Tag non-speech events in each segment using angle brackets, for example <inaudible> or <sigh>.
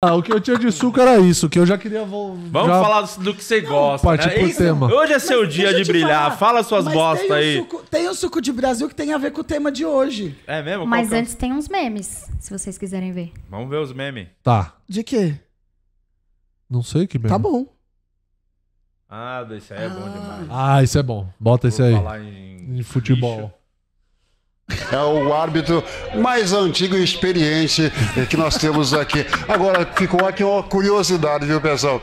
Ah, o que eu tinha de suco era isso, que eu já queria. Vamos já... falar do que você gosta. Partir né? pro tema. Hoje é seu mas dia de brilhar, falar, fala suas bostas aí. Suco, tem um suco de Brasil que tem a ver com o tema de hoje. É mesmo? Mas é? antes tem uns memes, se vocês quiserem ver. Vamos ver os memes. Tá. De quê? Não sei que meme. Tá bom. Ah, esse aí é ah. bom demais. Ah, isso é bom. Bota Vou esse aí. Falar em, em futebol. É o árbitro mais antigo e experiente que nós temos aqui. Agora, ficou aqui uma curiosidade, viu, pessoal?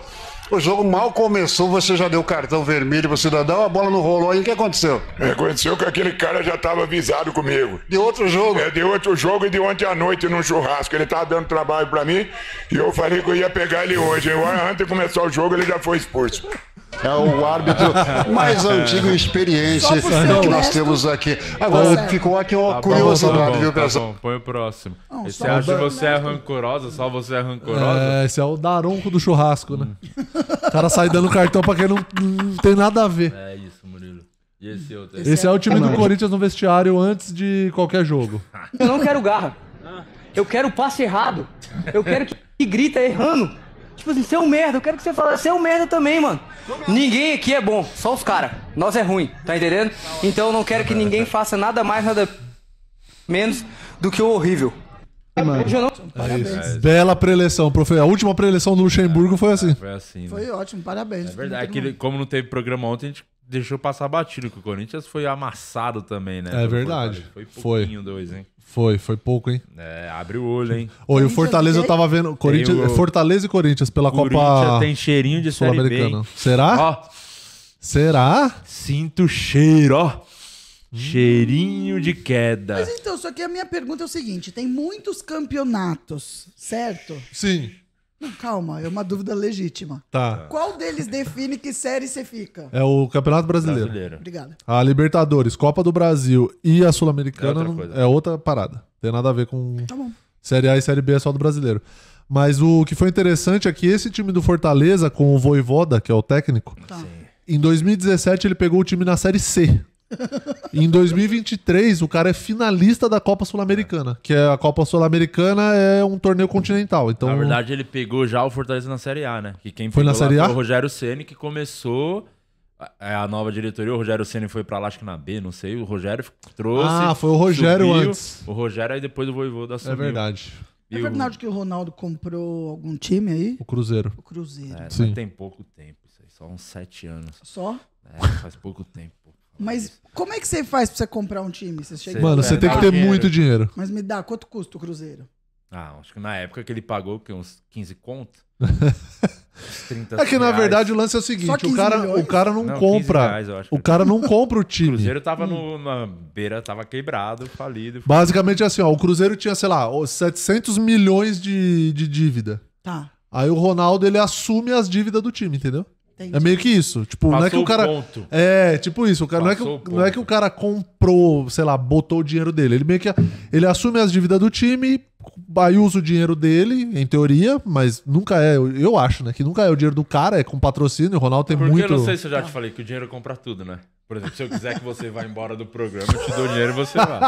O jogo mal começou, você já deu cartão vermelho pro cidadão, a bola não rolou aí. O que aconteceu? É, aconteceu que aquele cara já estava avisado comigo. De outro jogo? É, de outro jogo e de ontem à noite num churrasco. Ele tava dando trabalho para mim e eu falei que eu ia pegar ele hoje. antes de começar o jogo, ele já foi expulso. É o árbitro <laughs> mais antigo e experiente que nós temos aqui. Tá Agora, Pô, ficou aqui uma tá curiosidade, tá viu, tá pessoal? Põe o próximo. Não, você acha que você é rancorosa? Só você é rancorosa? É, esse é o daronco do churrasco, né? o cara sai dando cartão pra quem não, não tem nada a ver. É isso, Murilo. E esse outro? Esse, esse é, é o time é do Corinthians no vestiário antes de qualquer jogo. Eu não quero garra. Eu quero passe errado. Eu quero que grita errando. Tipo assim, seu merda, eu quero que você fale, seu merda também, mano. Ninguém aqui é bom, só os caras. Nós é ruim, tá entendendo? Então eu não quero que ninguém faça nada mais, nada menos do que o horrível. Mano. É isso. Bela preleção, profe. A última preleção do Luxemburgo foi assim. Foi assim, né? Foi ótimo, parabéns. É verdade. Aquele, como não teve programa ontem, a gente deixou passar batido, que o Corinthians foi amassado também, né? É verdade. Foi pouquinho, foi. dois, hein? Foi, foi pouco, hein? É, abre o olho, hein? Oi, o Fortaleza eu tava vendo. Corinthians, o... Fortaleza e Corinthians pela Corinthians Copa. tem cheirinho de Sul-Americana. Será? Ó. Será? Sinto cheiro, ó. Cheirinho de queda. Mas então, só que a minha pergunta é o seguinte: tem muitos campeonatos, certo? Sim Calma, é uma dúvida legítima. Tá. Qual deles define que série você fica? É o Campeonato Brasileiro. Brasileiro. Obrigada. A Libertadores, Copa do Brasil e a Sul-Americana é outra, é outra parada. Não tem nada a ver com. Tá bom. Série A e Série B é só do brasileiro. Mas o que foi interessante é que esse time do Fortaleza, com o Voivoda, que é o técnico, tá. em 2017 ele pegou o time na Série C. <laughs> em 2023, o cara é finalista da Copa Sul-Americana, que é a Copa Sul-Americana é um torneio continental. Então, na verdade, ele pegou já o Fortaleza na Série A, né? Que quem foi na Série A? Foi o Rogério Ceni que começou é, a, nova diretoria, o Rogério Ceni foi para lá, acho que na B, não sei. O Rogério trouxe. Ah, foi o Rogério subiu, antes. O Rogério aí depois o da Sul. É verdade. É verdade que o Ronaldo comprou algum time aí? O Cruzeiro. O Cruzeiro. É, Sim. tem pouco tempo, isso aí, só uns sete anos. Só? É, faz pouco tempo. Mas como é que você faz pra você comprar um time? Você chega Mano, você é tem que ter muito dinheiro. Mas me dá, quanto custa o Cruzeiro? Ah, acho que na época que ele pagou que uns 15 conto. <laughs> uns 30 É que na verdade o lance é o seguinte, o cara, o cara não, Não, compra. reais, o cara é. não compra o O Cruzeiro tava no- na beira, tava quebrado, falido. Basicamente é assim, ó, o Cruzeiro tinha, sei lá, 700 milhões de, de dívida. Tá. Aí o Ronaldo ele assume as dívidas do time, entendeu? Entendi. É meio que isso. Tipo, Passou não é que o cara. Ponto. É, tipo isso. O cara, não, é que, não é que o cara comprou, sei lá, botou o dinheiro dele. Ele meio que. Ele assume as dívidas do time, aí usa o dinheiro dele, em teoria, mas nunca é. Eu acho, né? Que nunca é o dinheiro do cara, é com patrocínio. O Ronaldo tem Porque muito. Porque eu não sei se eu já te falei que o dinheiro compra tudo, né? Por exemplo, se eu quiser que você vá embora do programa, eu te dou dinheiro e você vai.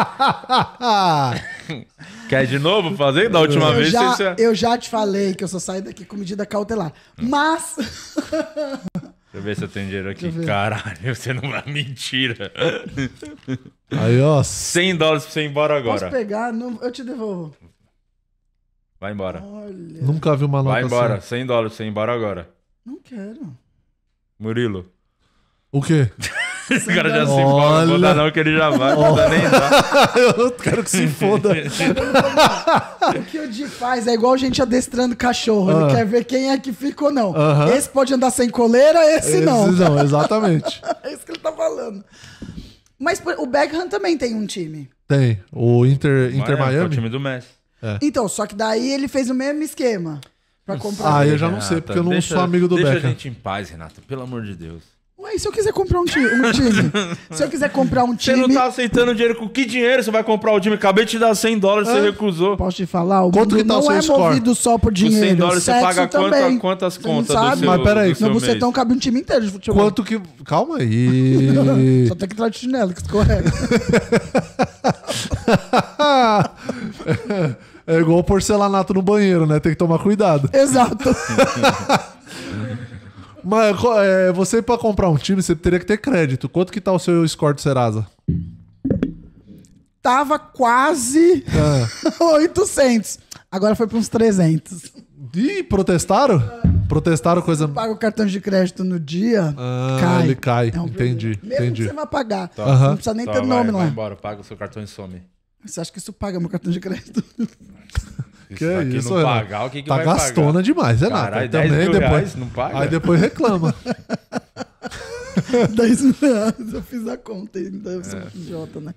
<laughs> Quer de novo fazer? Da última eu vez já, você... Eu já te falei que eu só saio daqui com medida cautelar. Hum. Mas. Deixa eu ver se eu tenho dinheiro aqui. Caralho, você não vai. Mentira. Aí, ó. 100 dólares pra você ir embora agora. Posso pegar? Não, eu te devolvo. Vai embora. Olha. Nunca vi uma nota Vai embora. Assim. 100 dólares pra você ir embora agora. Não quero. Murilo. O quê? <laughs> Esse cara já se foda, não que ele já vai, não dá nem dá. <laughs> eu quero que se foda. o que o Di faz é igual gente adestrando cachorro, ele ah. quer ver quem é que fica ou não. Esse pode andar sem coleira, esse, não. Esse não, exatamente. <laughs> é isso que ele tá falando. Mas o Beckham também tem um time. Tem, o Inter, Inter Miami. É o time do Messi. É. Então, só que daí ele fez o mesmo esquema. Pra comprar. Ah, eu já não sei, porque eu não deixa, sou amigo do deixa Beckham. Deixa a gente em paz, Renato, pelo amor de Deus se eu quiser comprar um, ti um <laughs> time, se eu quiser comprar um time... Você não tá aceitando dinheiro, com que dinheiro você vai comprar o time? Acabei de te dar 100 dólares, ah, você recusou. Posso te falar? O Quanto que tá não o seu é score? movido só por dinheiro. Com 100 dólares você paga quanto, quantas contas sabe? do seu, Mas peraí, no bucetão cabe um time inteiro de futebol. Quanto que... Calma aí. <laughs> só tem que entrar de chinelo, que é correto. <laughs> é igual porcelanato no banheiro, né? Tem que tomar cuidado. Exato. Mas é, você, pra comprar um time, você teria que ter crédito. Quanto que tá o seu score do Serasa? Tava quase 800. É. <laughs> Agora foi pra uns 300. Ih, protestaram? Protestaram coisa. Você paga o cartão de crédito no dia, ah, cai. Ele cai, é um entendi. Mesmo entendi. que você vai pagar. Tá. Não precisa nem tá, ter vai, nome lá. Vai embora, paga o seu cartão e some. Você acha que isso paga meu cartão de crédito? <laughs> Que daqui isso, não Renato. pagar, o que, que tá vai pagar? Tá gastona demais, é nada. também mil depois, reais, não paga? Aí depois reclama. 10 <laughs> mil reais, eu fiz a conta ainda, eu sou é. idiota, né?